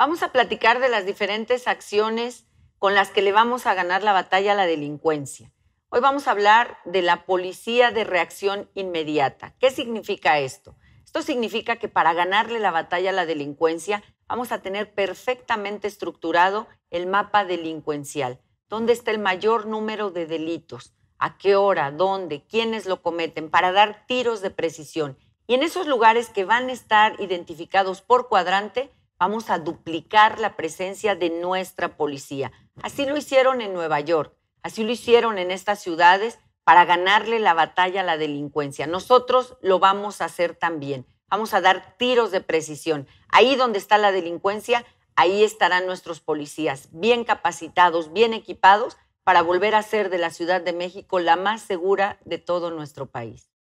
Vamos a platicar de las diferentes acciones con las que le vamos a ganar la batalla a la delincuencia. Hoy vamos a hablar de la policía de reacción inmediata. ¿Qué significa esto? Esto significa que para ganarle la batalla a la delincuencia vamos a tener perfectamente estructurado el mapa delincuencial. ¿Dónde está el mayor número de delitos? ¿A qué hora? ¿Dónde? ¿Quiénes lo cometen? Para dar tiros de precisión. Y en esos lugares que van a estar identificados por cuadrante, vamos a duplicar la presencia de nuestra policía. Así lo hicieron en Nueva York, así lo hicieron en estas ciudades para ganarle la batalla a la delincuencia. Nosotros lo vamos a hacer también. Vamos a dar tiros de precisión. Ahí donde está la delincuencia, ahí estarán nuestros policías, bien capacitados, bien equipados, para volver a ser de la Ciudad de México la más segura de todo nuestro país.